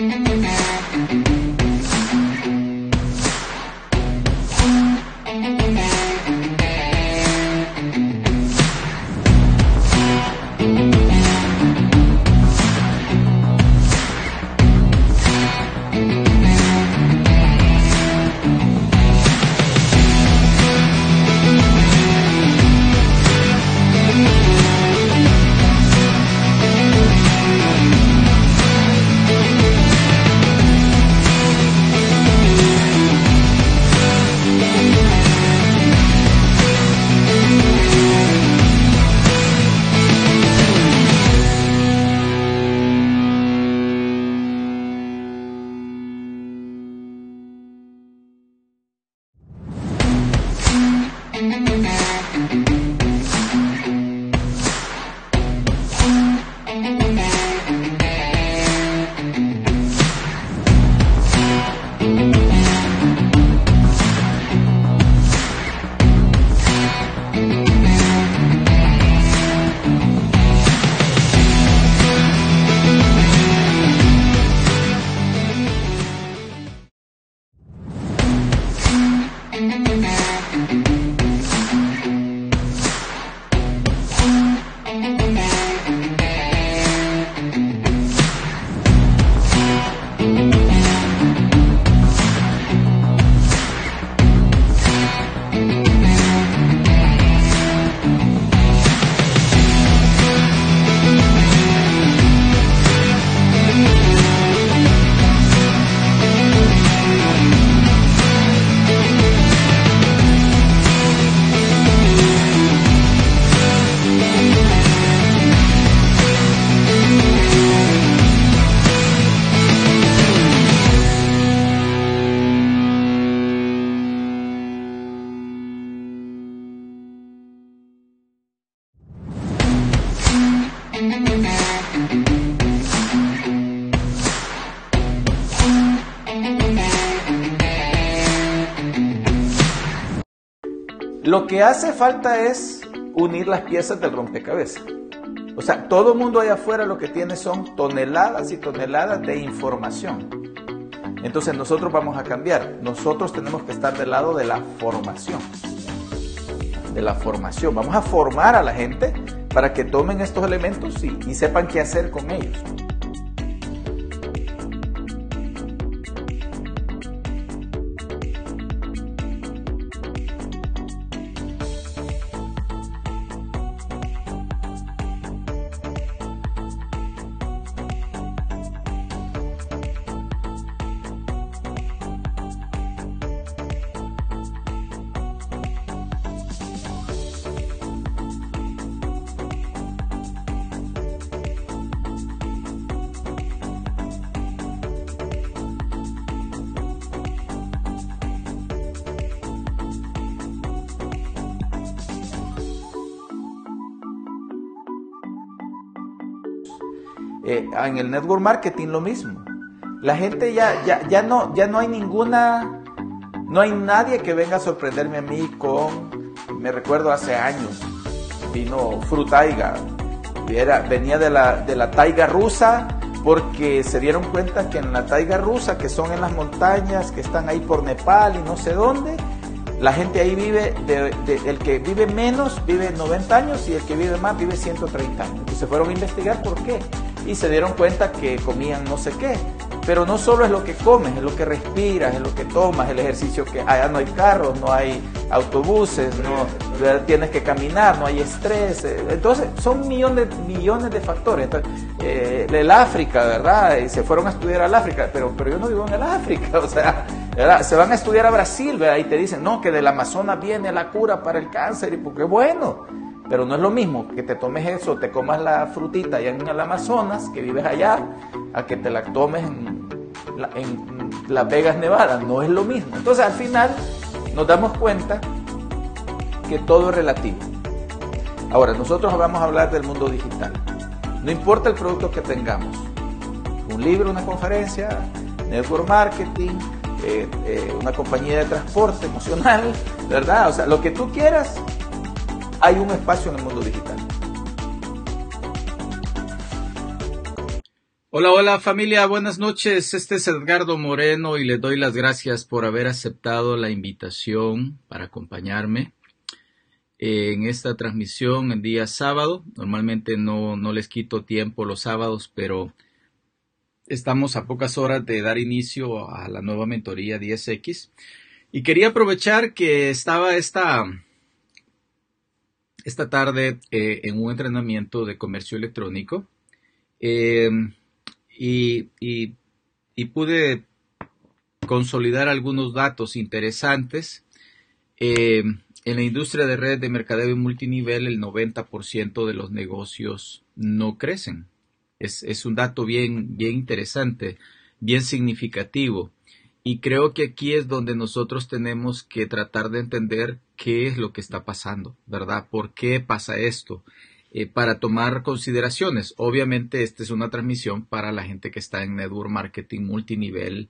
Música Lo que hace falta es unir las piezas del rompecabezas. O sea, todo el mundo allá afuera lo que tiene son toneladas y toneladas de información. Entonces nosotros vamos a cambiar. Nosotros tenemos que estar del lado de la formación. De la formación. Vamos a formar a la gente para que tomen estos elementos y sepan qué hacer con ellos. Eh, ah, en el network marketing lo mismo. La gente ya, ya, ya, no, ya no hay ninguna, no hay nadie que venga a sorprenderme a mí con, me recuerdo hace años, vino Frutaiga, era, venía de la, taiga rusa porque se dieron cuenta que en la taiga rusa, que son en las montañas, que están ahí por Nepal y no sé dónde, la gente ahí vive, el que vive menos vive 90 años y el que vive más vive 130 años. ...y se fueron a investigar por qué y se dieron cuenta que comían no sé qué. Pero no solo es lo que comes, es lo que respiras, es lo que tomas, el ejercicio que allá no hay carros, no hay autobuses, no tienes que caminar, no hay estrés. Entonces, son millones, millones de factores. Entonces, eh, el África, ¿verdad? Y se fueron a estudiar al África, pero, pero yo no vivo en el África, o sea, ¿verdad? se van a estudiar a Brasil, ¿verdad? Y te dicen, no, que del Amazonas viene la cura para el cáncer, y qué bueno. Pero no es lo mismo que te tomes eso, te comas la frutita allá en el Amazonas, que vives allá, a que te la tomes en, Las Vegas, Nevada. No es lo mismo. Entonces al final nos damos cuenta que todo es relativo. Ahora, nosotros vamos a hablar del mundo digital. No importa el producto que tengamos. Un libro, una conferencia, network marketing, eh, eh, una compañía de transporte emocional, ¿verdad? O sea, lo que tú quieras, hay un espacio en el mundo digital. Hola, hola familia, buenas noches. Este es Edgardo Moreno y le doy las gracias por haber aceptado la invitación para acompañarme en esta transmisión el día sábado. Normalmente no, no les quito tiempo los sábados, pero estamos a pocas horas de dar inicio a la nueva mentoría 10X. Y quería aprovechar que estaba esta esta tarde eh, en un entrenamiento de comercio electrónico eh, y, pude consolidar algunos datos interesantes. Eh, en la industria de red de mercadeo y multinivel el 90% de los negocios no crecen. Es, un dato bien interesante, bien significativo. Y creo que aquí es donde nosotros tenemos que tratar de entender qué es lo que está pasando, ¿verdad? ¿Por qué pasa esto? Eh, para tomar consideraciones. Obviamente, esta es una transmisión para la gente que está en network marketing multinivel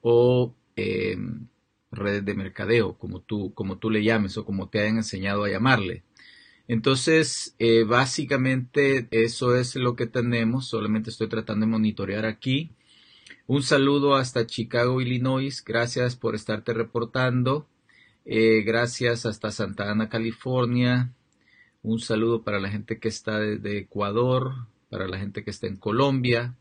o em, redes de mercadeo, como tú, como tú le llames o como te hayan enseñado a llamarle. Entonces, eh, básicamente eso es lo que tenemos. Solamente estoy tratando de monitorear aquí un saludo hasta Chicago, Illinois. Gracias por estarte reportando. Eh, gracias hasta Santa Ana, California. Un saludo para la gente que está desde Ecuador, para la gente que está en Colombia,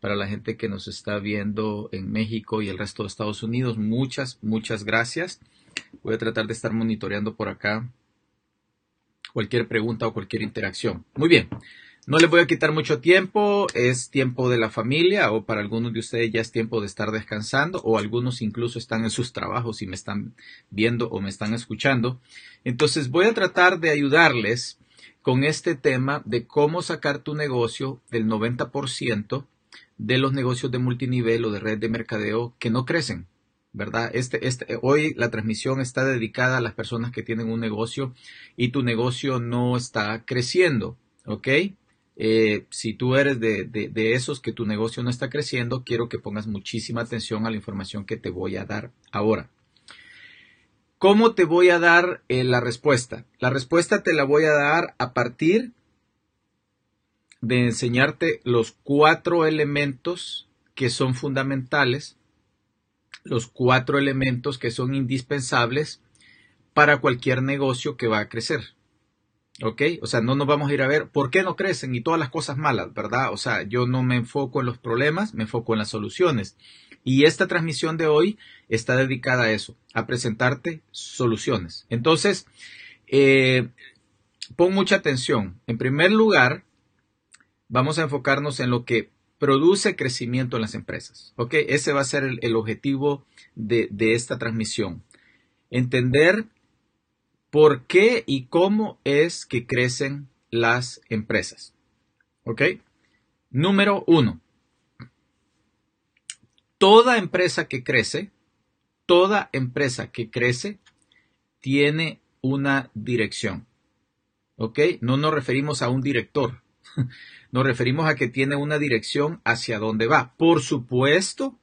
para la gente que nos está viendo en México y el resto de Estados Unidos. Muchas, muchas gracias. Voy a tratar de estar monitoreando por acá cualquier pregunta o cualquier interacción. Muy bien. No les voy a quitar mucho tiempo, es tiempo de la familia o para algunos de ustedes ya es tiempo de estar descansando o algunos incluso están en sus trabajos y me están viendo o me están escuchando. Entonces voy a tratar de ayudarles con este tema de cómo sacar tu negocio del 90% de los negocios de multinivel o de red de mercadeo que no crecen. ¿verdad? Este, este, hoy la transmisión está dedicada a las personas que tienen un negocio y tu negocio no está creciendo, ¿ok? Eh, si tú eres de, esos que tu negocio no está creciendo, quiero que pongas muchísima atención a la información que te voy a dar ahora. ¿Cómo te voy a dar eh, la respuesta? La respuesta te la voy a dar a partir de enseñarte los cuatro elementos que son fundamentales, los cuatro elementos que son indispensables para cualquier negocio que va a crecer. ¿Ok? O sea, no nos vamos a ir a ver por qué no crecen y todas las cosas malas, ¿verdad? O sea, yo no me enfoco en los problemas, me enfoco en las soluciones. Y esta transmisión de hoy está dedicada a eso, a presentarte soluciones. Entonces, eh, pon mucha atención. En primer lugar, vamos a enfocarnos en lo que produce crecimiento en las empresas. ¿Ok? Ese va a ser el, objetivo de esta transmisión. Entender por qué y cómo es que crecen las empresas. ¿Ok? Número uno. Toda empresa que crece, toda empresa que crece tiene una dirección. ¿Ok? No nos referimos a un director. Nos referimos a que tiene una dirección hacia dónde va. Por supuesto,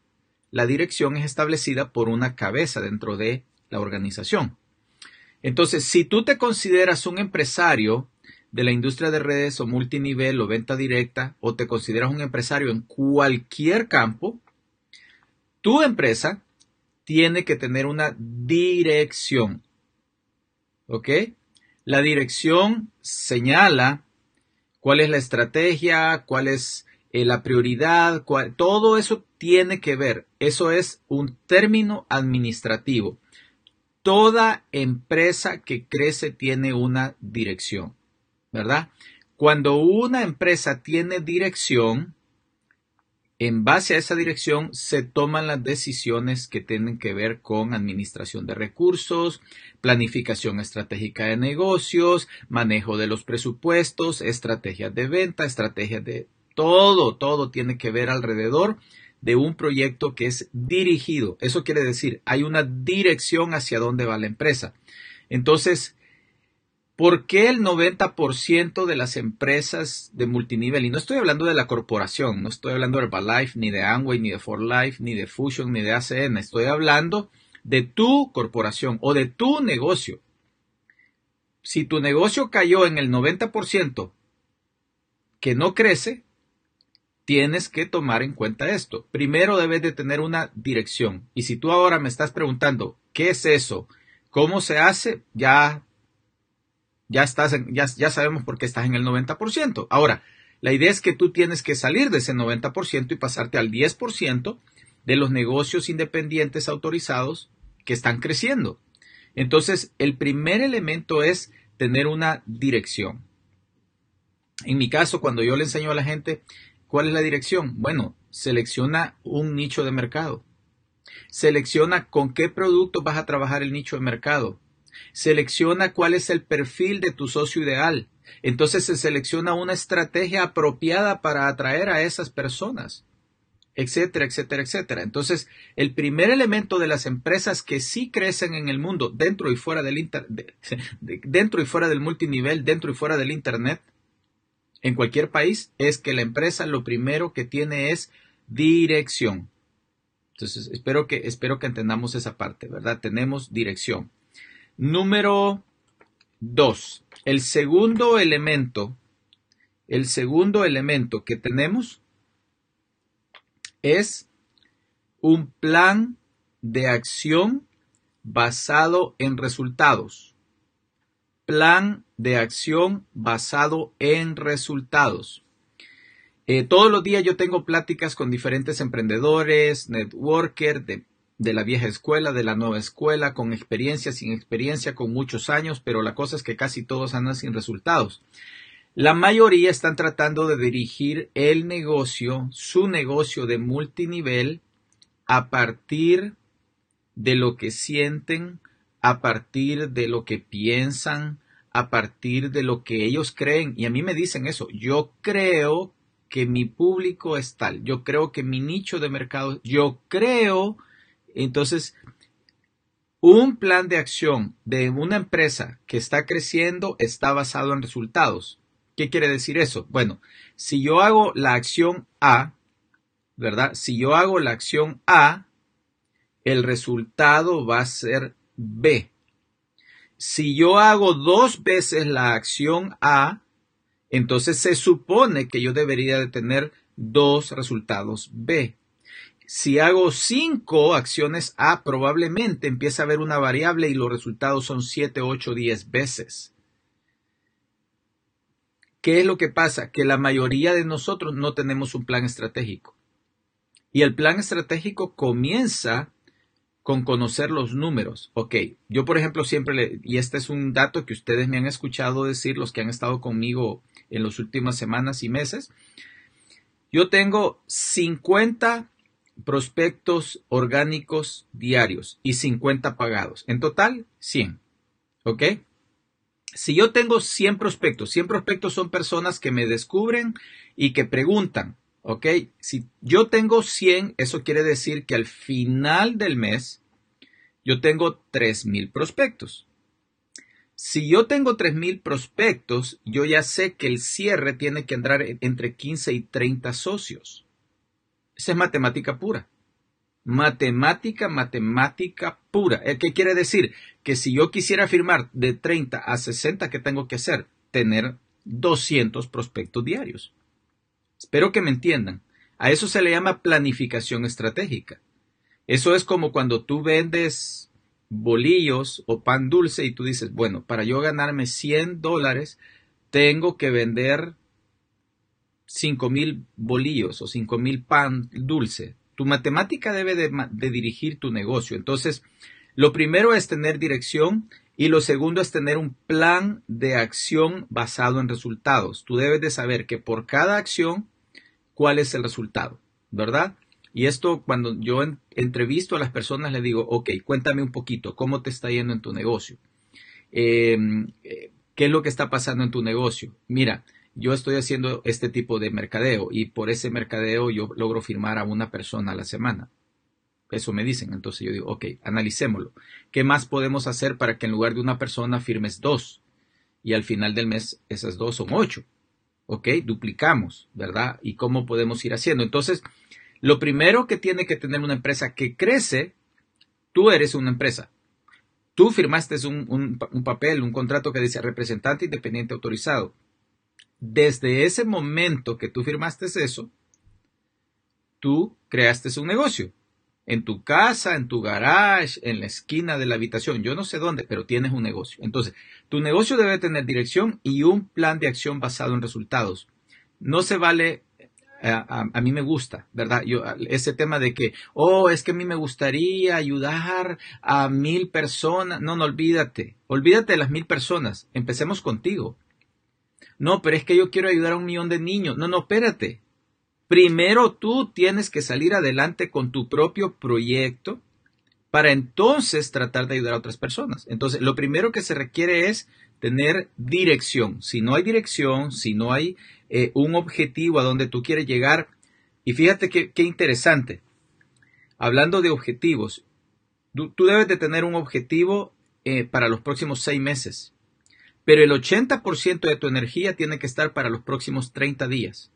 la dirección es establecida por una cabeza dentro de la organización. Entonces, si tú te consideras un empresario de la industria de redes o multinivel o venta directa, o te consideras un empresario en cualquier campo, tu empresa tiene que tener una dirección. ¿Ok? La dirección señala cuál es la estrategia, cuál es eh, la prioridad, todo eso tiene que ver. Eso es un término administrativo toda empresa que crece tiene una dirección, ¿verdad? Cuando una empresa tiene dirección, en base a esa dirección se toman las decisiones que tienen que ver con administración de recursos, planificación estratégica de negocios, manejo de los presupuestos, estrategias de venta, estrategias de todo, todo tiene que ver alrededor de un proyecto que es dirigido. Eso quiere decir, hay una dirección hacia dónde va la empresa. Entonces, ¿por qué el 90% de las empresas de multinivel, y no estoy hablando de la corporación, no estoy hablando de Herbalife, ni de Amway, ni de For Life, ni de Fusion, ni de ACN, estoy hablando de tu corporación o de tu negocio. Si tu negocio cayó en el 90% que no crece, tienes que tomar en cuenta esto. Primero debes de tener una dirección. Y si tú ahora me estás preguntando, ¿qué es eso? ¿Cómo se hace? Ya, ya, estás ya sabemos por qué estás en el 90%. Ahora, la idea es que tú tienes que salir de ese 90% y pasarte al 10% de los negocios independientes autorizados que están creciendo. Entonces, el primer elemento es tener una dirección. En mi caso, cuando yo le enseño a la gente, ¿Cuál es la dirección? Bueno, selecciona un nicho de mercado. Selecciona con qué producto vas a trabajar el nicho de mercado. Selecciona cuál es el perfil de tu socio ideal. Entonces se selecciona una estrategia apropiada para atraer a esas personas, etcétera, etcétera, etcétera. Entonces, el primer elemento de las empresas que sí crecen en el mundo, dentro y fuera del, internet, dentro y fuera del multinivel, dentro y fuera del Internet, en cualquier país es que la empresa lo primero que tiene es dirección. Entonces, espero que, espero que entendamos esa parte, ¿verdad? Tenemos dirección. Número dos. El segundo elemento, el segundo elemento que tenemos es un plan de acción basado en resultados plan de acción basado en resultados. Eh, todos los días yo tengo pláticas con diferentes emprendedores, networkers de, de la vieja escuela, de la nueva escuela, con experiencia, sin experiencia, con muchos años, pero la cosa es que casi todos andan sin resultados. La mayoría están tratando de dirigir el negocio, su negocio de multinivel, a partir de lo que sienten a partir de lo que piensan, a partir de lo que ellos creen. Y a mí me dicen eso, yo creo que mi público es tal, yo creo que mi nicho de mercado, yo creo, entonces, un plan de acción de una empresa que está creciendo está basado en resultados. ¿Qué quiere decir eso? Bueno, si yo hago la acción A, ¿verdad? Si yo hago la acción A, el resultado va a ser B. Si yo hago dos veces la acción A, entonces se supone que yo debería de tener dos resultados B. Si hago cinco acciones A, probablemente empieza a haber una variable y los resultados son 7, 8, 10 veces. ¿Qué es lo que pasa? Que la mayoría de nosotros no tenemos un plan estratégico. Y el plan estratégico comienza con conocer los números. Ok, yo por ejemplo siempre, le, y este es un dato que ustedes me han escuchado decir, los que han estado conmigo en las últimas semanas y meses, yo tengo 50 prospectos orgánicos diarios y 50 pagados. En total, 100. ¿Ok? Si yo tengo 100 prospectos, 100 prospectos son personas que me descubren y que preguntan, ¿ok? Si yo tengo 100, eso quiere decir que al final del mes, yo tengo 3.000 prospectos. Si yo tengo 3.000 prospectos, yo ya sé que el cierre tiene que entrar entre 15 y 30 socios. Esa es matemática pura. Matemática, matemática pura. Eh, ¿Qué quiere decir? Que si yo quisiera firmar de 30 a 60, ¿qué tengo que hacer? Tener 200 prospectos diarios. Espero que me entiendan. A eso se le llama planificación estratégica. Eso es como cuando tú vendes bolillos o pan dulce y tú dices, bueno, para yo ganarme 100 dólares, tengo que vender 5,000 mil bolillos o 5 mil pan dulce. Tu matemática debe de dirigir tu negocio. Entonces, lo primero es tener dirección y lo segundo es tener un plan de acción basado en resultados. Tú debes de saber que por cada acción, cuál es el resultado, ¿verdad? Y esto cuando yo entrevisto a las personas le digo, ok, cuéntame un poquito, ¿cómo te está yendo en tu negocio? Em, eh, ¿Qué es lo que está pasando en tu negocio? Mira, yo estoy haciendo este tipo de mercadeo y por ese mercadeo yo logro firmar a una persona a la semana. Eso me dicen. Entonces yo digo, ok, analicémoslo. ¿Qué más podemos hacer para que en lugar de una persona firmes dos? Y al final del mes esas dos son ocho. Ok, duplicamos, ¿verdad? ¿Y cómo podemos ir haciendo? Entonces, lo primero que tiene que tener una empresa que crece, tú eres una empresa. Tú firmaste un, papel, un contrato que dice representante independiente autorizado. Desde ese momento que tú firmaste eso, tú creaste un negocio. En tu casa, en tu garage, en la esquina de la habitación, yo no sé dónde, pero tienes un negocio. Entonces, tu negocio debe tener dirección y un plan de acción basado en resultados. No se vale a, mí me gusta, ¿verdad? Yo, ese tema de que, oh, es que a mí me gustaría ayudar a mil personas. No, no, olvídate. Olvídate de las mil personas. Empecemos contigo. No, pero es que yo quiero ayudar a un millón de niños. No, no, espérate. Primero tú tienes que salir adelante con tu propio proyecto para entonces tratar de ayudar a otras personas. Entonces, lo primero que se requiere es tener dirección. Si no hay dirección, si no hay eh, un objetivo a donde tú quieres llegar. Y fíjate qué, interesante. Hablando de objetivos, tú, debes de tener un objetivo eh, para los próximos seis meses, pero el 80% de tu energía tiene que estar para los próximos 30 días.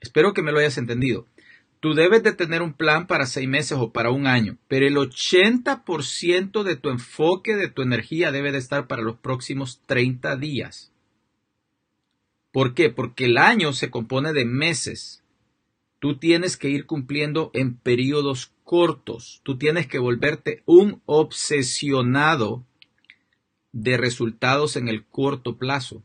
Espero que me lo hayas entendido. Tú debes de tener un plan para seis meses o para un año, pero el 80% de tu enfoque, de tu energía, debe de estar para los próximos 30 días. ¿Por qué? Porque el año se compone de meses. Tú tienes que ir cumpliendo en periodos cortos. Tú tienes que volverte un obsesionado de resultados en el corto plazo,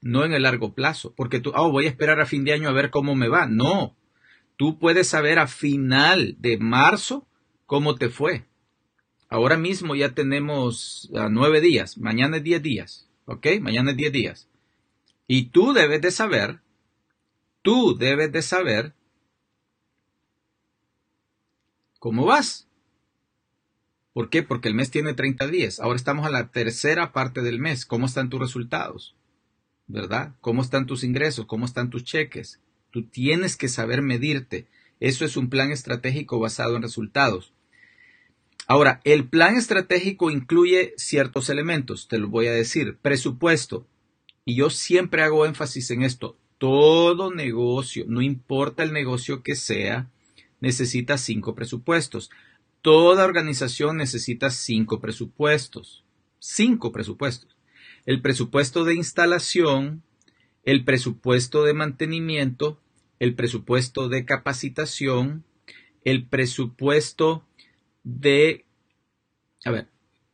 no en el largo plazo. Porque tú, oh, voy a esperar a fin de año a ver cómo me va. No. Tú puedes saber a final de marzo cómo te fue. Ahora mismo ya tenemos a ah, nueve días. Mañana es diez días. ¿Ok? Mañana es diez días. Y tú debes de saber, tú debes de saber cómo vas. ¿Por qué? Porque el mes tiene 30 días. Ahora estamos a la tercera parte del mes. ¿Cómo están tus resultados? ¿Verdad? ¿Cómo están tus ingresos? ¿Cómo están tus cheques? Tú tienes que saber medirte. Eso es un plan estratégico basado en resultados. Ahora, el plan estratégico incluye ciertos elementos, te lo voy a decir. Presupuesto, y yo siempre hago énfasis en esto. Todo negocio, no importa el negocio que sea, necesita cinco presupuestos. Toda organización necesita cinco presupuestos. Cinco presupuestos. El presupuesto de instalación, el presupuesto de mantenimiento, el presupuesto de capacitación, el presupuesto de... A ver,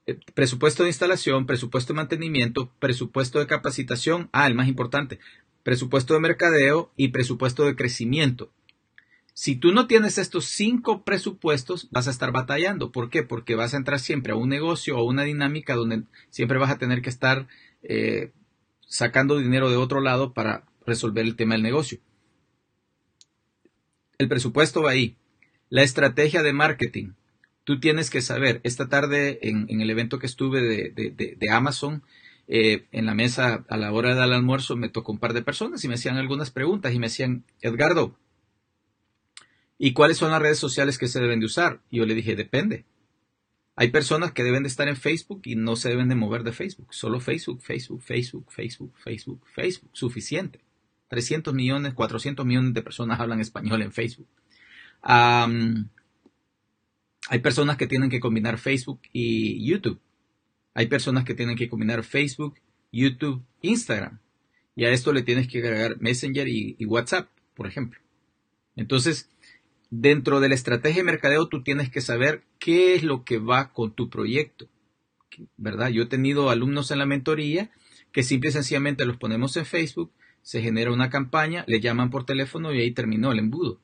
eh, presupuesto de instalación, presupuesto de mantenimiento, presupuesto de capacitación, ah, el más importante, presupuesto de mercadeo y presupuesto de crecimiento. Si tú no tienes estos cinco presupuestos, vas a estar batallando. ¿Por qué? Porque vas a entrar siempre a un negocio o a una dinámica donde siempre vas a tener que estar eh, sacando dinero de otro lado para resolver el tema del negocio. El presupuesto va ahí. La estrategia de marketing tú tienes que saber, esta tarde en, el evento que estuve de, Amazon, eh, en la mesa a la hora del almuerzo me tocó un par de personas y me hacían algunas preguntas y me decían, Edgardo, ¿y cuáles son las redes sociales que se deben de usar? Y yo le dije, depende. Hay personas que deben de estar en Facebook y no se deben de mover de Facebook. Solo Facebook, Facebook, Facebook, Facebook, Facebook, Facebook. Suficiente. 300 millones, 400 millones de personas hablan español en Facebook. Hay personas que tienen que combinar Facebook y YouTube. Hay personas que tienen que combinar Facebook, YouTube, Instagram. Y a esto le tienes que agregar Messenger y, WhatsApp, por ejemplo. Entonces, dentro de la estrategia de mercadeo, tú tienes que saber qué es lo que va con tu proyecto. ¿Verdad? Yo he tenido alumnos en la mentoría que simple y sencillamente los ponemos en Facebook, se genera una campaña, le llaman por teléfono y ahí terminó el embudo.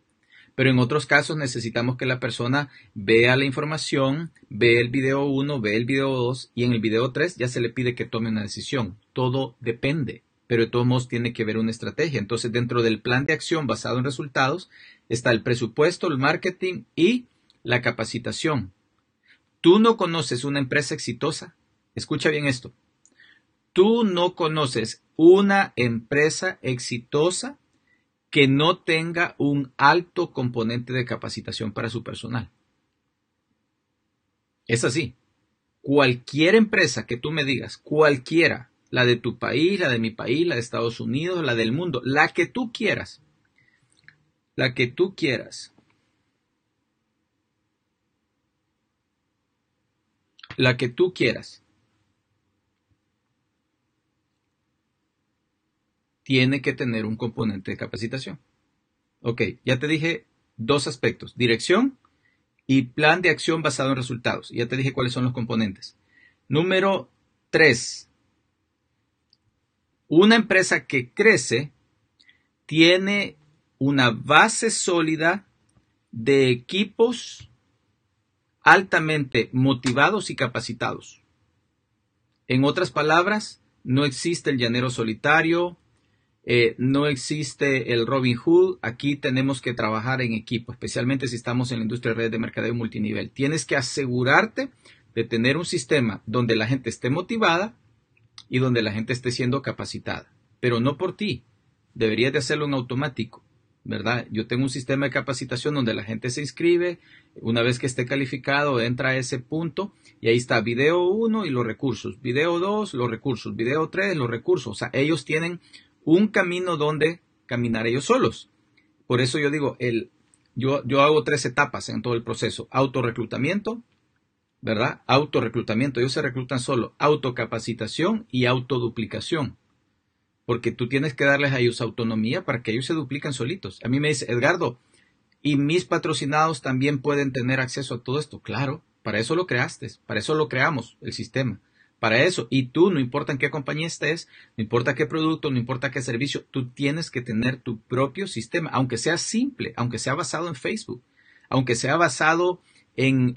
Pero en otros casos necesitamos que la persona vea la información, ve el video 1, ve el video 2 y en el video 3 ya se le pide que tome una decisión. Todo depende, pero de todos modos tiene que ver una estrategia. Entonces dentro del plan de acción basado en resultados está el presupuesto, el marketing y la capacitación. Tú no conoces una empresa exitosa. Escucha bien esto. Tú no conoces una empresa exitosa que no tenga un alto componente de capacitación para su personal. Es así. Cualquier empresa que tú me digas, cualquiera, la de tu país, la de mi país, la de Estados Unidos, la del mundo, la que tú quieras, la que tú quieras, la que tú quieras, tiene que tener un componente de capacitación. Ok, ya te dije dos aspectos, dirección y plan de acción basado en resultados. Ya te dije cuáles son los componentes. Número tres, una empresa que crece tiene una base sólida de equipos altamente motivados y capacitados. En otras palabras, no existe el llanero solitario, eh, no existe el Robin Hood. Aquí tenemos que trabajar en equipo, especialmente si estamos en la industria de redes de mercadeo multinivel. Tienes que asegurarte de tener un sistema donde la gente esté motivada y donde la gente esté siendo capacitada, pero no por ti. Deberías de hacerlo en automático. ¿verdad? Yo tengo un sistema de capacitación donde la gente se inscribe, una vez que esté calificado, entra a ese punto y ahí está video 1 y los recursos, video 2, los recursos, video 3, los recursos. O sea, ellos tienen un camino donde caminar ellos solos. Por eso yo digo, el, yo, yo hago tres etapas en todo el proceso. autoreclutamiento, ¿verdad? reclutamiento ellos se reclutan solo. Autocapacitación y autoduplicación. Porque tú tienes que darles a ellos autonomía para que ellos se dupliquen solitos. A mí me dice, Edgardo, ¿y mis patrocinados también pueden tener acceso a todo esto? Claro, para eso lo creaste, para eso lo creamos, el sistema para eso. Y tú, no importa en qué compañía estés, no importa qué producto, no importa qué servicio, tú tienes que tener tu propio sistema, aunque sea simple, aunque sea basado en Facebook, aunque sea basado en,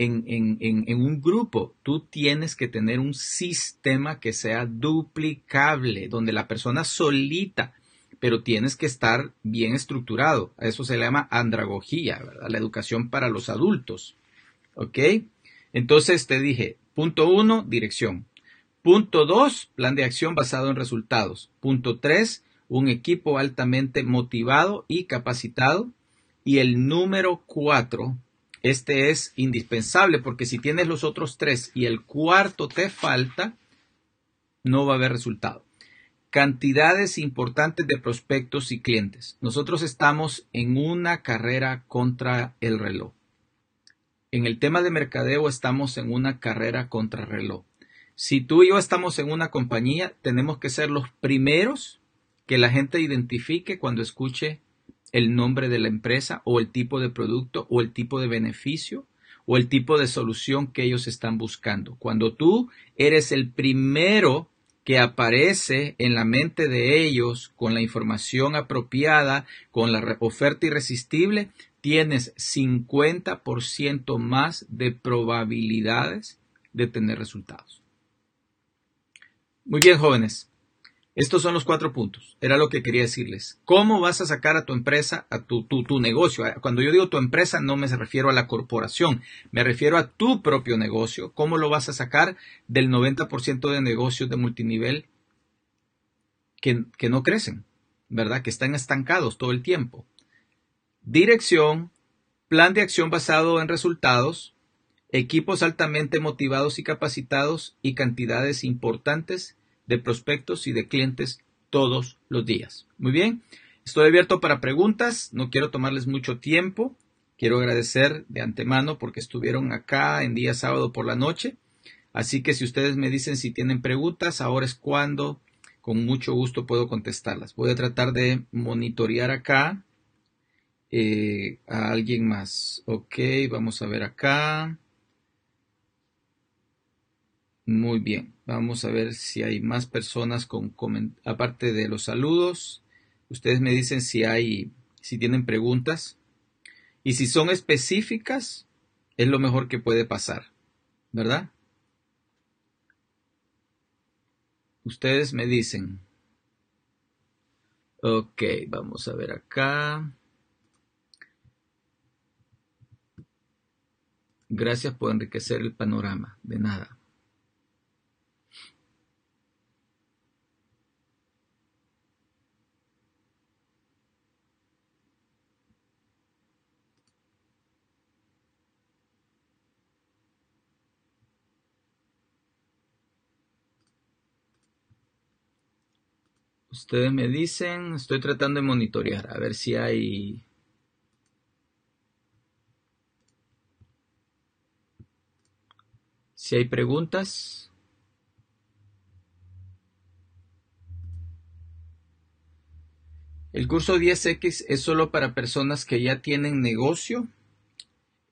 un grupo, tú tienes que tener un sistema que sea duplicable, donde la persona solita pero tienes que estar bien estructurado. A eso se le llama andragogía, la educación para los adultos. ¿Ok? Entonces te dije, punto uno, dirección. Punto 2, plan de acción basado en resultados. Punto 3, un equipo altamente motivado y capacitado. Y el número 4, este es indispensable porque si tienes los otros tres y el cuarto te falta, no va a haber resultado. Cantidades importantes de prospectos y clientes. Nosotros estamos en una carrera contra el reloj. En el tema de mercadeo estamos en una carrera contra reloj. Si tú y yo estamos en una compañía, tenemos que ser los primeros que la gente identifique cuando escuche el nombre de la empresa o el tipo de producto o el tipo de beneficio o el tipo de solución que ellos están buscando. Cuando tú eres el primero que aparece en la mente de ellos con la información apropiada, con la oferta irresistible, tienes 50% más de probabilidades de tener resultados. Muy bien, jóvenes. Estos son los cuatro puntos. Era lo que quería decirles. ¿Cómo vas a sacar a tu empresa, a tu, negocio? Ah, cuando yo digo tu empresa, no me refiero a la corporación, me refiero a tu propio negocio. ¿Cómo lo vas a sacar del 90% de negocios de multinivel que no crecen, ¿verdad? Que están estancados todo el tiempo. Dirección, plan de acción basado en resultados, equipos altamente motivados y capacitados y cantidades importantes de prospectos y de clientes todos los días. Muy bien, estoy abierto para preguntas, no quiero tomarles mucho tiempo, quiero agradecer de antemano porque estuvieron acá en día sábado por la noche, así que si ustedes me dicen si tienen preguntas, ahora es cuando con mucho gusto puedo contestarlas. Voy a tratar de monitorear acá eh, a alguien más. Ok, vamos a ver acá. Muy bien, vamos a ver si hay más personas con aparte de los saludos. Ustedes me dicen si hay si tienen preguntas y si son específicas es lo mejor que puede pasar, ¿verdad? Ustedes me dicen. Ok, vamos a ver acá. Gracias por enriquecer el panorama. De nada. Ustedes me dicen, estoy tratando de monitorear, a ver si hay... Si hay preguntas. El curso 10X es solo para personas que ya tienen negocio.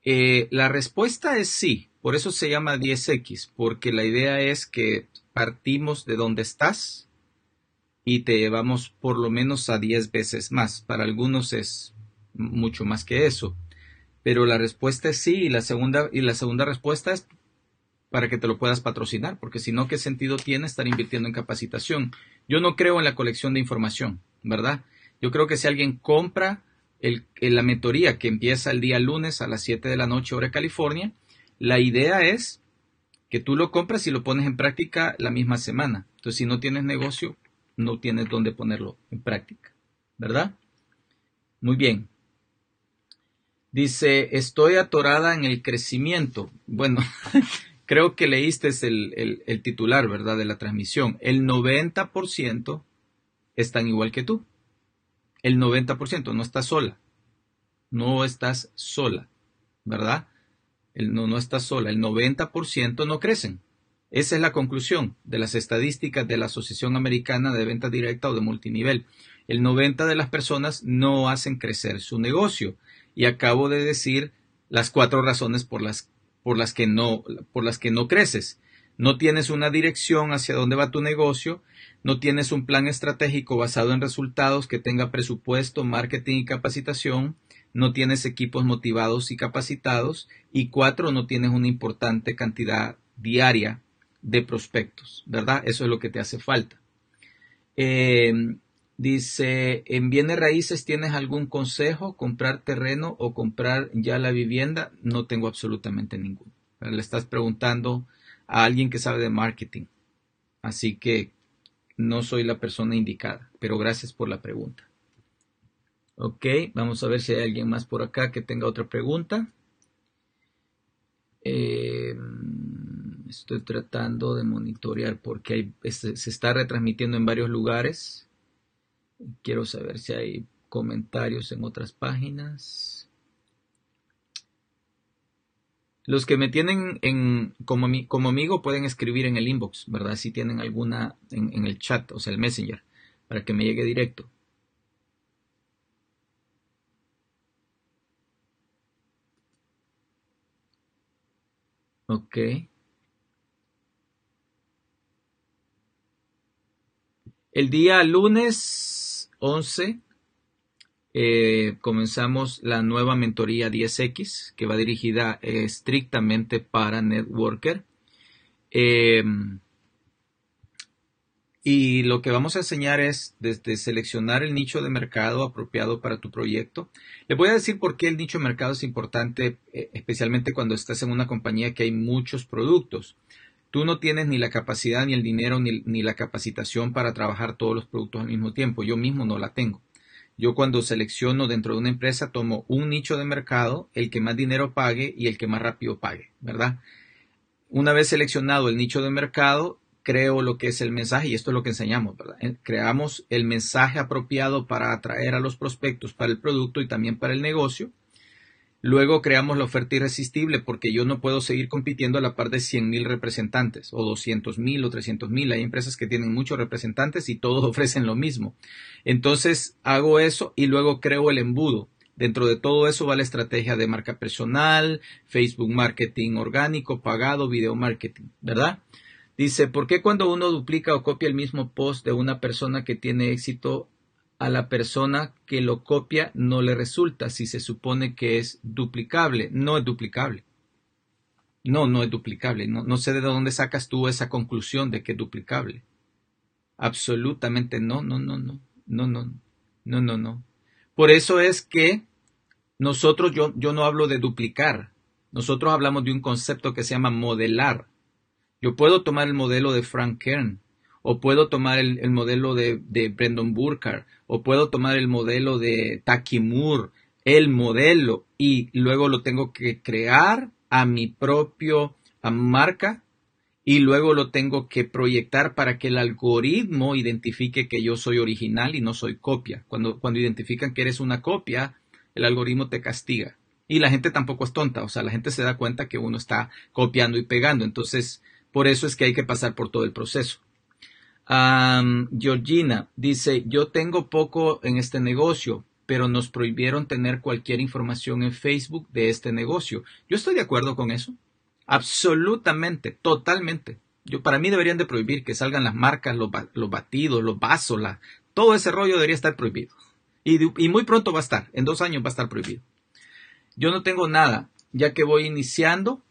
Eh, la respuesta es sí, por eso se llama 10X, porque la idea es que partimos de donde estás, y te llevamos por lo menos a 10 veces más. Para algunos es mucho más que eso. Pero la respuesta es sí y la segunda, y la segunda respuesta es para que te lo puedas patrocinar, porque si no, ¿qué sentido tiene estar invirtiendo en capacitación? Yo no creo en la colección de información, ¿verdad? Yo creo que si alguien compra el, la mentoría que empieza el día lunes a las 7 de la noche hora de California, la idea es que tú lo compras y lo pones en práctica la misma semana. Entonces, si no tienes negocio, no tienes dónde ponerlo en práctica, ¿verdad? Muy bien. Dice, estoy atorada en el crecimiento. Bueno, creo que leíste el, el, titular, ¿verdad? De la transmisión. El 90% están igual que tú. El 90%, no estás sola. No estás sola, ¿verdad? no, no estás sola. El 90% no crecen. Esa es la conclusión de las estadísticas de la Asociación Americana de Venta Directa o de Multinivel. El 90 de las personas no hacen crecer su negocio. Y acabo de decir las cuatro razones por las, que, no, por las que no creces. No tienes una dirección hacia dónde va tu negocio, no tienes un plan estratégico basado en resultados que tenga presupuesto, marketing y capacitación, no tienes equipos motivados y capacitados y cuatro, no tienes una importante cantidad diaria de prospectos, ¿verdad? Eso es lo que te hace falta. Eh, dice, en bienes raíces, ¿tienes algún consejo? ¿Comprar terreno o comprar ya la vivienda? No tengo absolutamente ninguno. Le estás preguntando a alguien que sabe de marketing. Así que no soy la persona indicada, pero gracias por la pregunta. Ok, vamos a ver si hay alguien más por acá que tenga otra pregunta. Eh, Estoy tratando de monitorear porque este, se, está retransmitiendo en varios lugares. Quiero saber si hay comentarios en otras páginas. Los que me tienen como, amigo pueden escribir en el inbox, ¿verdad? Si tienen alguna en, en el chat, o sea, el messenger, para que me llegue directo. Ok. El día lunes 11 eh, comenzamos la nueva mentoría 10X que va dirigida eh, estrictamente para networker. Em, y lo que vamos a enseñar es desde seleccionar el nicho de mercado apropiado para tu proyecto. Les voy a decir por qué el nicho de mercado es importante, eh, especialmente cuando estás en una compañía que hay muchos productos. Tú no tienes ni la capacidad, ni el dinero, ni, la capacitación para trabajar todos los productos al mismo tiempo. Yo mismo no la tengo. Yo cuando selecciono dentro de una empresa tomo un nicho de mercado, el que más dinero pague y el que más rápido pague, ¿verdad? Una vez seleccionado el nicho de mercado, creo lo que es el mensaje y esto es lo que enseñamos, ¿verdad? Creamos el mensaje apropiado para atraer a los prospectos para el producto y también para el negocio Luego creamos la oferta irresistible porque yo no puedo seguir compitiendo a la par de 100.000 representantes o 200.000 o 300.000. Hay empresas que tienen muchos representantes y todos ofrecen lo mismo. Entonces hago eso y luego creo el embudo. Dentro de todo eso va la estrategia de marca personal, Facebook marketing orgánico, pagado, video marketing, ¿verdad? Dice, ¿por qué cuando uno duplica o copia el mismo post de una persona que tiene éxito a la persona que lo copia no le resulta si se supone que es duplicable. No es duplicable. No, no es duplicable. No, no sé de dónde sacas tú esa conclusión de que es duplicable. Absolutamente no, no, no, no, no, no, no, no, no. Por eso es que nosotros, yo, yo no hablo de duplicar. Nosotros hablamos de un concepto que se llama modelar. Yo puedo tomar el modelo de Frank Kern o puedo tomar el, modelo de, Brendan Burkhardt, o puedo tomar el modelo de Taki Moore, el modelo, y luego lo tengo que crear a mi propio marca y luego lo tengo que proyectar para que el algoritmo identifique que yo soy original y no soy copia. Cuando, cuando identifican que eres una copia, el algoritmo te castiga. Y la gente tampoco es tonta, o sea, la gente se da cuenta que uno está copiando y pegando. Entonces, por eso es que hay que pasar por todo el proceso. Georgina dice, yo tengo poco en este negocio, pero nos prohibieron tener cualquier información en Facebook de este negocio. Yo estoy de acuerdo con eso. Absolutamente, totalmente. Yo, para mí deberían de prohibir que salgan las marcas, los, batidos, los vasos, todo ese rollo debería estar prohibido. y muy pronto va a estar, en dos años va a estar prohibido. Yo no tengo nada, ya que voy iniciando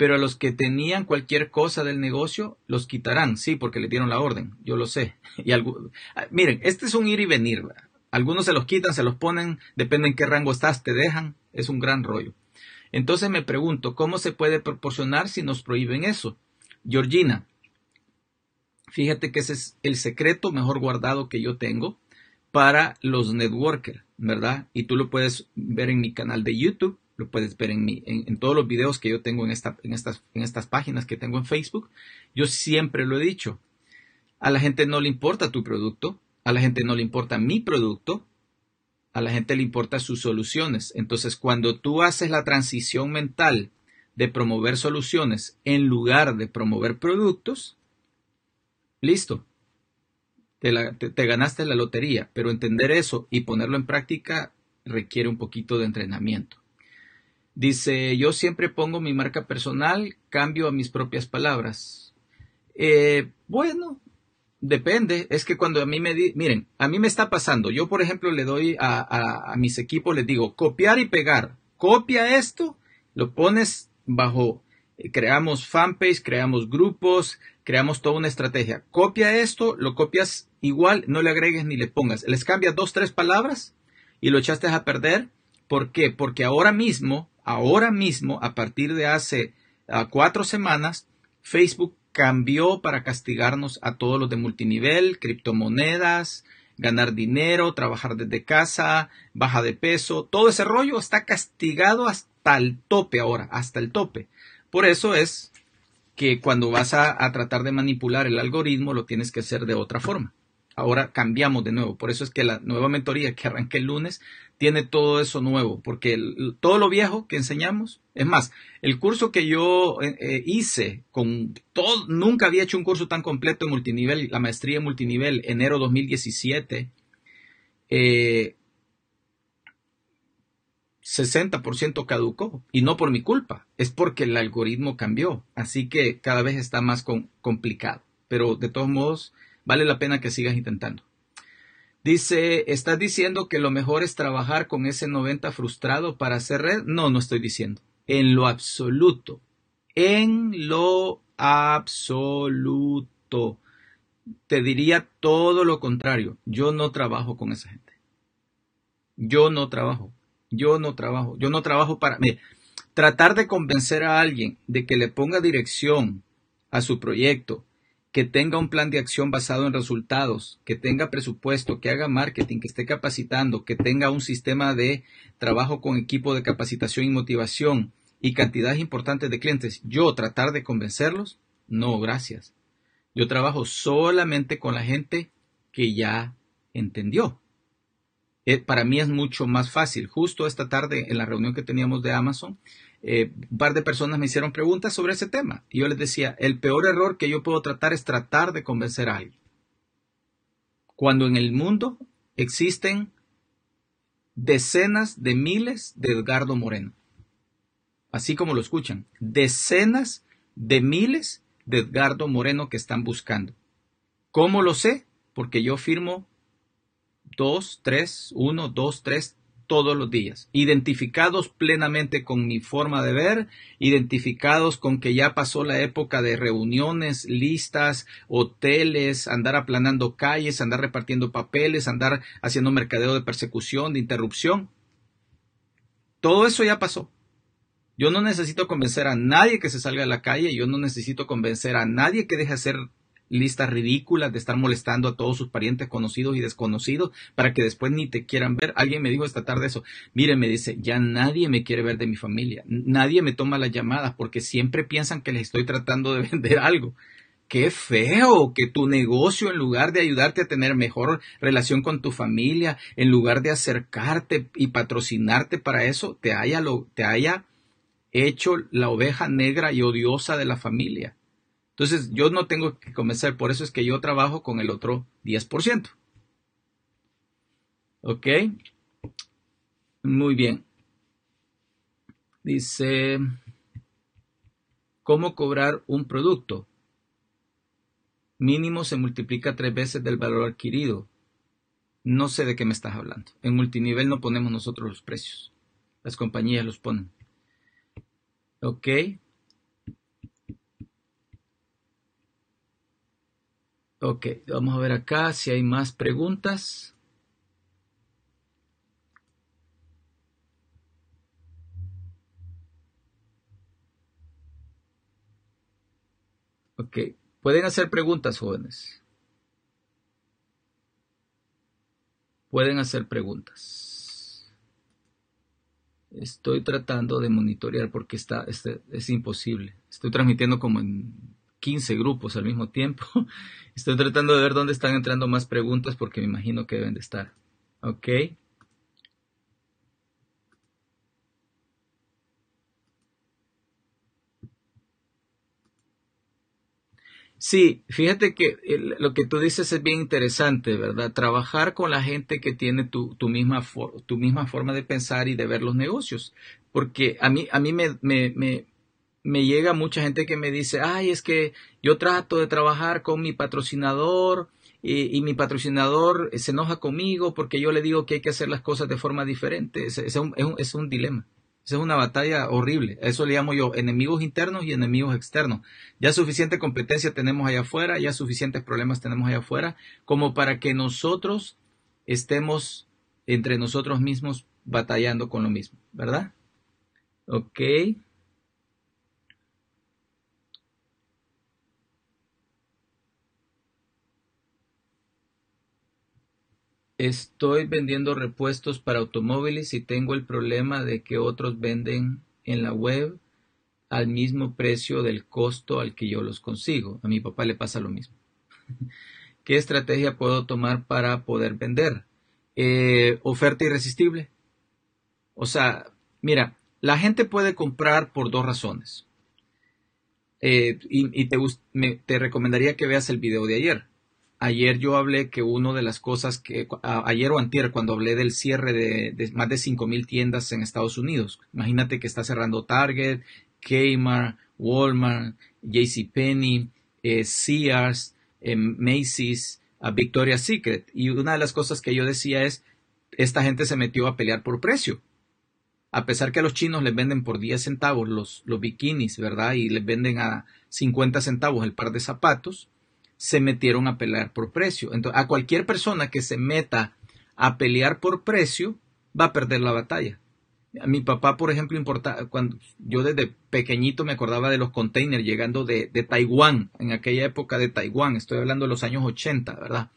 pero a los que tenían cualquier cosa del negocio los quitarán, sí, porque le dieron la orden, yo lo sé. Y algo, ah, miren, este es un ir y venir. Algunos se los quitan, se los ponen, depende en qué rango estás, te dejan, es un gran rollo. Entonces me pregunto, ¿cómo se puede proporcionar si nos prohíben eso? Georgina, fíjate que ese es el secreto mejor guardado que yo tengo para los networkers, ¿verdad? Y tú lo puedes ver en mi canal de YouTube lo puedes ver en, en, todos los videos que yo tengo en, en, estas, en estas páginas que tengo en Facebook. Yo siempre lo he dicho. A la gente no le importa tu producto, a la gente no le importa mi producto, a la gente le importa sus soluciones. Entonces, cuando tú haces la transición mental de promover soluciones en lugar de promover productos, listo. te, ganaste la lotería, pero entender eso y ponerlo en práctica requiere un poquito de entrenamiento. Dice, yo siempre pongo mi marca personal, cambio a mis propias palabras. Eh, bueno, depende. Es que cuando a mí me... Miren, a mí me está pasando. Yo, por ejemplo, le doy a, a mis equipos, les digo, copiar y pegar. Copia esto, lo pones bajo eh, creamos fanpage, creamos grupos, creamos toda una estrategia. Copia esto, lo copias igual, no le agregues ni le pongas. Les cambia dos, tres palabras y lo echaste a perder. ¿Por qué? Porque ahora mismo ahora mismo, a partir de hace cuatro semanas, Facebook cambió para castigarnos a todos los de multinivel, criptomonedas, ganar dinero, trabajar desde casa, baja de peso, todo ese rollo está castigado hasta el tope ahora, hasta el tope. Por eso es que cuando vas a, a tratar de manipular el algoritmo lo tienes que hacer de otra forma. Ahora cambiamos de nuevo. Por eso es que la nueva mentoría que arranque el lunes tiene todo eso nuevo, porque todo lo viejo que enseñamos, es más, el curso que yo eh, eh, hice con todo, nunca había hecho un curso tan completo en multinivel, la maestría en multinivel, enero 2017, 60% eh, caducó y no por mi culpa, es porque el algoritmo cambió, así que cada vez está más complicado, pero de todos modos vale la pena que sigas intentando. Dice, ¿estás diciendo que lo mejor es trabajar con ese 90 frustrado para hacer red? No, no estoy diciendo. En lo absoluto. En lo absoluto. Te diría todo lo contrario. Yo no trabajo con esa gente. Yo no trabajo. Yo no trabajo. Yo no trabajo para... tratar de convencer a alguien de que le ponga dirección a su proyecto, que tenga un plan de acción basado en resultados, que tenga presupuesto, que haga marketing, que esté capacitando, que tenga un sistema de trabajo con equipo de capacitación y motivación y cantidades importantes de clientes, yo tratar de convencerlos, no, gracias. Yo trabajo solamente con la gente que ya entendió. Eh, para mí es mucho más fácil. Justo esta tarde en la reunión que teníamos de Amazon, eh, un par de personas me hicieron preguntas sobre ese tema. Y yo les decía, el peor error que yo puedo tratar es tratar de convencer a alguien. Cuando en el mundo existen decenas de miles de Edgardo Moreno. Así como lo escuchan, decenas de miles de Edgardo Moreno que están buscando. ¿Cómo lo sé? Porque yo firmo dos tres 1, 2, tres todos los días, identificados plenamente con mi forma de ver, identificados con que ya pasó la época de reuniones, listas, hoteles, andar aplanando calles, andar repartiendo papeles, andar haciendo mercadeo de persecución, de interrupción. Todo eso ya pasó. Yo no necesito convencer a nadie que se salga a la calle, yo no necesito convencer a nadie que deje hacer listas ridículas de estar molestando a todos sus parientes conocidos y desconocidos para que después ni te quieran ver. Alguien me dijo esta tarde eso. Mire, me dice, ya nadie me quiere ver de mi familia. Nadie me toma las llamadas porque siempre piensan que les estoy tratando de vender algo. Qué feo que tu negocio, en lugar de ayudarte a tener mejor relación con tu familia, en lugar de acercarte y patrocinarte para eso, te haya, lo, te haya hecho la oveja negra y odiosa de la familia. Entonces, yo no tengo que comenzar, por eso es que yo trabajo con el otro 10%. ¿Ok? Muy bien. Dice, ¿cómo cobrar un producto? Mínimo se multiplica tres veces del valor adquirido. No sé de qué me estás hablando. En multinivel no ponemos nosotros los precios. Las compañías los ponen. ¿Ok? Ok, vamos a ver acá si hay más preguntas. Ok, pueden hacer preguntas, jóvenes. Pueden hacer preguntas. Estoy tratando de monitorear porque está, este, es imposible. Estoy transmitiendo como en 15 grupos al mismo tiempo. Estoy tratando de ver dónde están entrando más preguntas porque me imagino que deben de estar. Ok. Sí, fíjate que lo que tú dices es bien interesante, ¿verdad? Trabajar con la gente que tiene tu, misma, tu misma forma de pensar y de ver los negocios. Porque a mí, a mí me, me, me llega mucha gente que me dice, ay, es que yo trato de trabajar con mi patrocinador y, mi patrocinador eh, se enoja conmigo porque yo le digo que hay que hacer las cosas de forma diferente. Es, es, un, es dilema. Es una batalla horrible. Eso le llamo yo enemigos internos y enemigos externos. Ya suficiente competencia tenemos allá afuera, ya suficientes problemas tenemos allá afuera, como para que nosotros estemos entre nosotros mismos batallando con lo mismo, ¿verdad? Ok. Estoy vendiendo repuestos para automóviles y tengo el problema de que otros venden en la web al mismo precio del costo al que yo los consigo. A mi papá le pasa lo mismo. ¿Qué estrategia puedo tomar para poder vender? Eh, oferta irresistible. O sea, mira, la gente puede comprar por dos razones. Eh, y, te recomendaría que veas el video de ayer Ayer yo hablé que una de las cosas que, ayer o antier, cuando hablé del cierre de, más de 5.000 tiendas en Estados Unidos, imagínate que está cerrando Target, Kmart, Walmart, JCPenney, eh, Sears, eh, Macy's, eh, Victoria's Secret. Y una de las cosas que yo decía es, esta gente se metió a pelear por precio. A pesar que a los chinos les venden por 10 centavos los, los bikinis, ¿verdad? Y les venden a 50 centavos el par de zapatos, se metieron a pelear por precio. Entonces, a cualquier persona que se meta a pelear por precio, va a perder la batalla. A mi papá, por ejemplo, importa cuando yo desde pequeñito me acordaba de los containers llegando de, Taiwán, en aquella época de Taiwán, estoy hablando de los años 80, ¿verdad?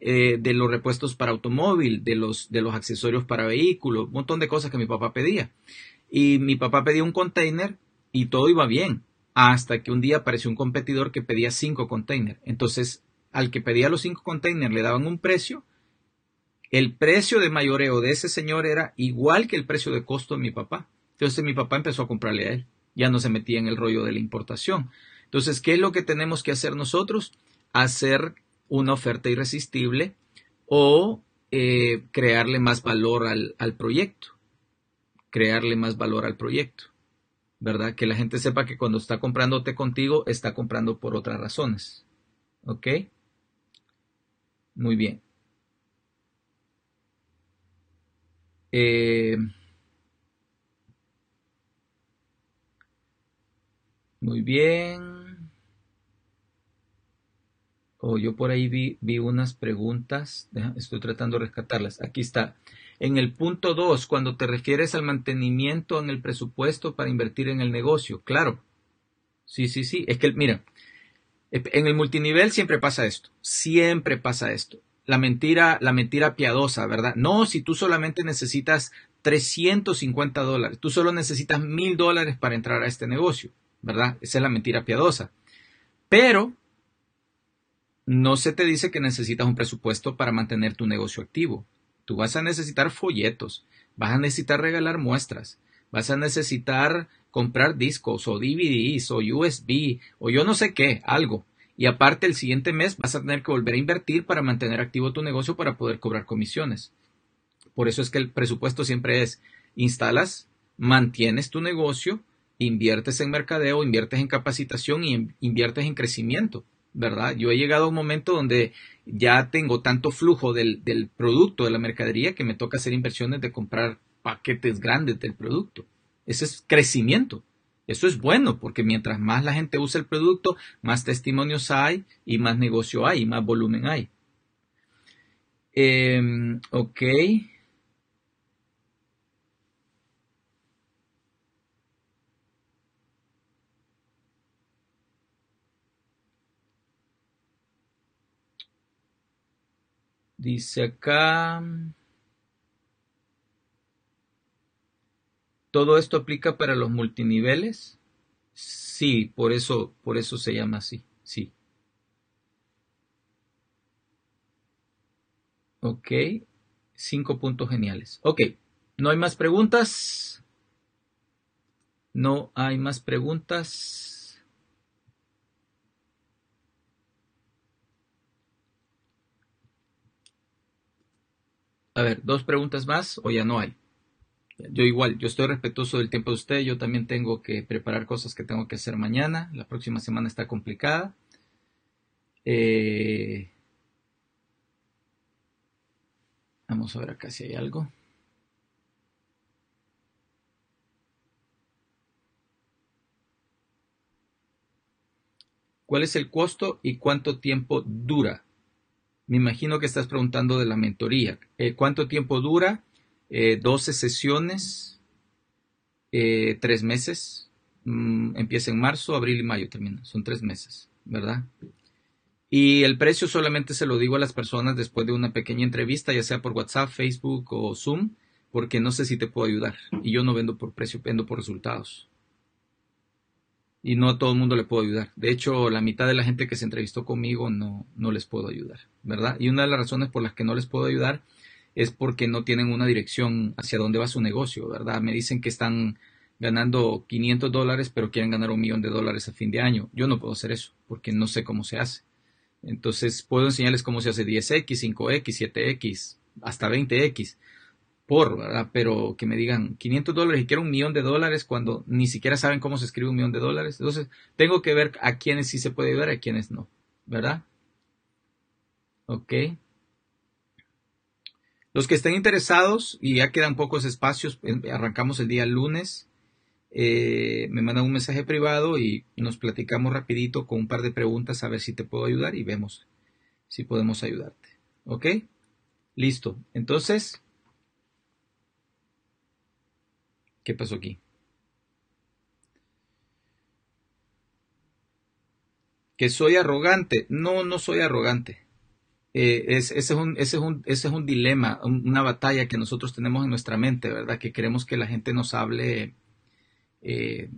Eh, de los repuestos para automóvil, de los, de los accesorios para vehículos, un montón de cosas que mi papá pedía. Y mi papá pedía un container y todo iba bien hasta que un día apareció un competidor que pedía cinco containers. Entonces, al que pedía los cinco containers le daban un precio. El precio de mayoreo de ese señor era igual que el precio de costo de mi papá. Entonces mi papá empezó a comprarle a él. Ya no se metía en el rollo de la importación. Entonces, ¿qué es lo que tenemos que hacer nosotros? Hacer una oferta irresistible o eh, crearle más valor al proyecto. Crearle más valor al proyecto. ¿verdad? Que la gente sepa que cuando está comprándote contigo, está comprando por otras razones. ¿Ok? Muy bien. Eh, muy bien. O oh, yo por ahí vi, vi unas preguntas. estoy tratando de rescatarlas. Aquí está. En el punto 2, cuando te refieres al mantenimiento en el presupuesto para invertir en el negocio, claro. Sí, sí, sí. Es que, mira, eh, en el multinivel siempre pasa esto. Siempre pasa esto. La mentira, la mentira piadosa, ¿verdad? No, si tú solamente necesitas 350 dólares, tú solo necesitas 1000 dólares para entrar a este negocio, ¿verdad? Esa es la mentira piadosa. Pero no se te dice que necesitas un presupuesto para mantener tu negocio activo. Tú vas a necesitar folletos, vas a necesitar regalar muestras, vas a necesitar comprar discos o DVDs o USB o yo no sé qué, algo. Y aparte el siguiente mes vas a tener que volver a invertir para mantener activo tu negocio para poder cobrar comisiones. Por eso es que el presupuesto siempre es instalas, mantienes tu negocio, inviertes en mercadeo, inviertes en capacitación y inviertes en crecimiento. ¿verdad? Yo he llegado a un momento donde ya tengo tanto flujo del, del producto, de la mercadería, que me toca hacer inversiones de comprar paquetes grandes del producto. Ese es crecimiento. Eso es bueno porque mientras más la gente usa el producto, más testimonios hay y más negocio hay y más volumen hay. Em, ok. Dice acá. ¿Todo esto aplica para los multiniveles? Sí, por eso, por eso se llama así. Sí. Ok. Cinco puntos geniales. Ok. ¿No hay más preguntas? No hay más preguntas. A ver, dos preguntas más o ya no hay. Yo igual, yo estoy respetuoso del tiempo de usted, yo también tengo que preparar cosas que tengo que hacer mañana, la próxima semana está complicada. Eh, vamos a ver acá si hay algo. ¿Cuál es el costo y cuánto tiempo dura? Me imagino que estás preguntando de la mentoría. Eh, ¿Cuánto tiempo dura? Eh, Doce 12 sesiones, eh, 3 meses. Mm, empieza en marzo, abril y mayo termina. Son 3 meses, ¿verdad? Y el precio solamente se lo digo a las personas después de una pequeña entrevista, ya sea por WhatsApp, Facebook o Zoom, porque no sé si te puedo ayudar. Y yo no vendo por precio, vendo por resultados y no a todo el mundo le puedo ayudar. De hecho, la mitad de la gente que se entrevistó conmigo no, no les puedo ayudar, ¿verdad? Y una de las razones por las que no les puedo ayudar es porque no tienen una dirección hacia dónde va su negocio, ¿verdad? Me dicen que están ganando 500 dólares, pero quieren ganar un millón de dólares a fin de año. Yo no puedo hacer eso, porque no sé cómo se hace. Entonces, puedo enseñarles cómo se hace 10X, 5X, 7X, hasta 20X, por, ¿verdad? Pero que me digan 500 dólares y quiero un millón de dólares cuando ni siquiera saben cómo se escribe un millón de dólares. Entonces, tengo que ver a quiénes sí se puede ayudar y a quiénes no, ¿verdad? Ok. Los que estén interesados, y ya quedan pocos espacios, em, arrancamos el día lunes, eh, me mandan un mensaje privado y nos platicamos rapidito con un par de preguntas a ver si te puedo ayudar y vemos si podemos ayudarte. ¿Ok? Listo. Entonces, ¿Qué pasó aquí? Que soy arrogante. No, no soy arrogante. Eh, ese, es un, es un, dilema, una batalla que nosotros tenemos en nuestra mente, ¿verdad? Que queremos que la gente nos hable. Eh,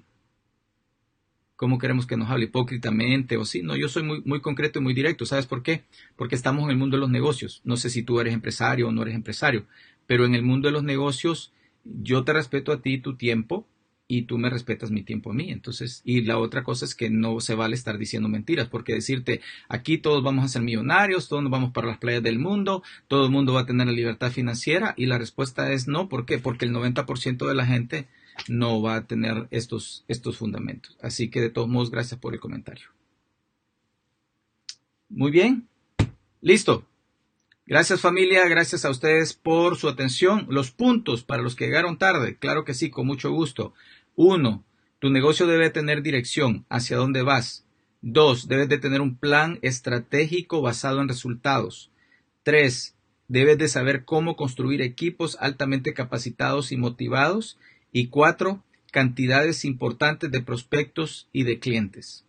cómo queremos que nos hable hipócritamente o sí. No, yo soy muy, muy concreto y muy directo. ¿Sabes por qué? Porque estamos en el mundo de los negocios. No sé si tú eres empresario o no eres empresario, pero en el mundo de los negocios yo te respeto a ti tu tiempo y tú me respetas mi tiempo a mí. Entonces, y la otra cosa es que no se vale estar diciendo mentiras, porque decirte, aquí todos vamos a ser millonarios, todos nos vamos para las playas del mundo, todo el mundo va a tener la libertad financiera y la respuesta es no, ¿por qué? Porque el 90% de la gente no va a tener estos, estos fundamentos. Así que de todos modos, gracias por el comentario. Muy bien. Listo. Gracias familia, gracias a ustedes por su atención. Los puntos para los que llegaron tarde, claro que sí, con mucho gusto. Uno, tu negocio debe tener dirección, hacia dónde vas. Dos, debes de tener un plan estratégico basado en resultados. Tres, debes de saber cómo construir equipos altamente capacitados y motivados. Y cuatro, cantidades importantes de prospectos y de clientes.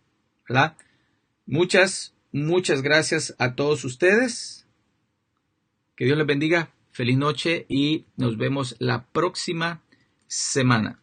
Muchas, muchas gracias a todos ustedes. Que Dios les bendiga, feliz noche y nos vemos la próxima semana.